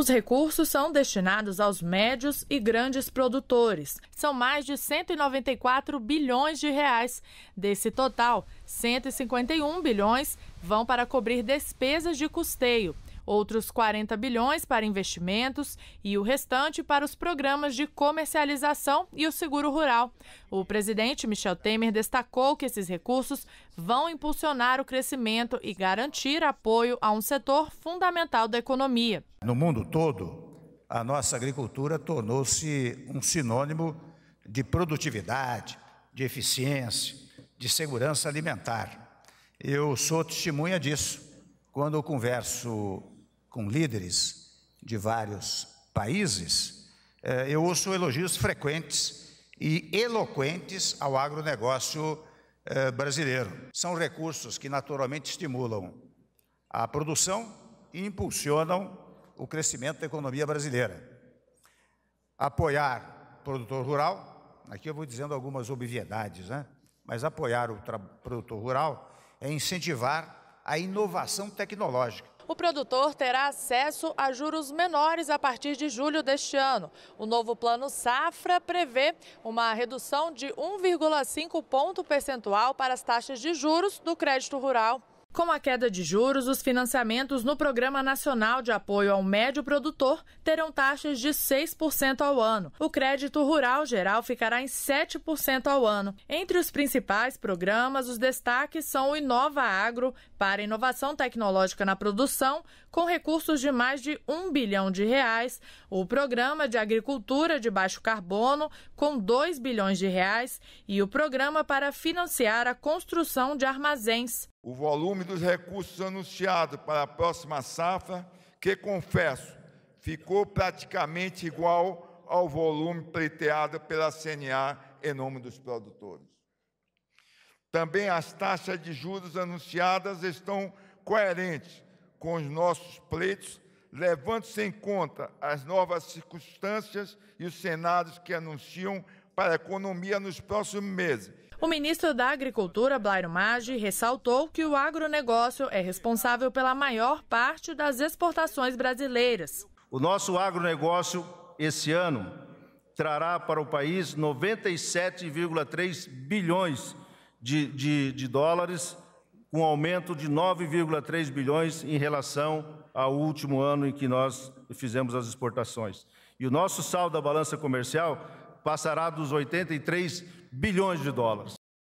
Os recursos são destinados aos médios e grandes produtores. São mais de 194 bilhões de reais. Desse total, 151 bilhões vão para cobrir despesas de custeio outros 40 bilhões para investimentos e o restante para os programas de comercialização e o seguro rural. O presidente Michel Temer destacou que esses recursos vão impulsionar o crescimento e garantir apoio a um setor fundamental da economia. No mundo todo, a nossa agricultura tornou-se um sinônimo de produtividade, de eficiência, de segurança alimentar. Eu sou testemunha disso. Quando eu converso com líderes de vários países, eh, eu ouço elogios frequentes e eloquentes ao agronegócio eh, brasileiro. São recursos que naturalmente estimulam a produção e impulsionam o crescimento da economia brasileira. Apoiar o produtor rural, aqui eu vou dizendo algumas obviedades, né? mas apoiar o produtor rural é incentivar a inovação tecnológica o produtor terá acesso a juros menores a partir de julho deste ano. O novo plano Safra prevê uma redução de 1,5 ponto percentual para as taxas de juros do crédito rural. Com a queda de juros, os financiamentos no Programa Nacional de Apoio ao Médio Produtor terão taxas de 6% ao ano. O crédito rural geral ficará em 7% ao ano. Entre os principais programas, os destaques são o Inova Agro, para inovação tecnológica na produção, com recursos de mais de 1 bilhão de reais, o Programa de Agricultura de Baixo Carbono, com 2 bilhões de reais, e o Programa para financiar a construção de armazéns o volume dos recursos anunciado para a próxima safra, que confesso, ficou praticamente igual ao volume pleiteado pela CNA em nome dos produtores. Também as taxas de juros anunciadas estão coerentes com os nossos pleitos, levando-se em conta as novas circunstâncias e os cenários que anunciam para a economia nos próximos meses. O ministro da Agricultura, Blairo Maggi, ressaltou que o agronegócio é responsável pela maior parte das exportações brasileiras. O nosso agronegócio, esse ano, trará para o país 97,3 bilhões de, de, de dólares, com um aumento de 9,3 bilhões em relação ao último ano em que nós fizemos as exportações. E o nosso saldo da balança comercial passará dos 83 bilhões de dólares.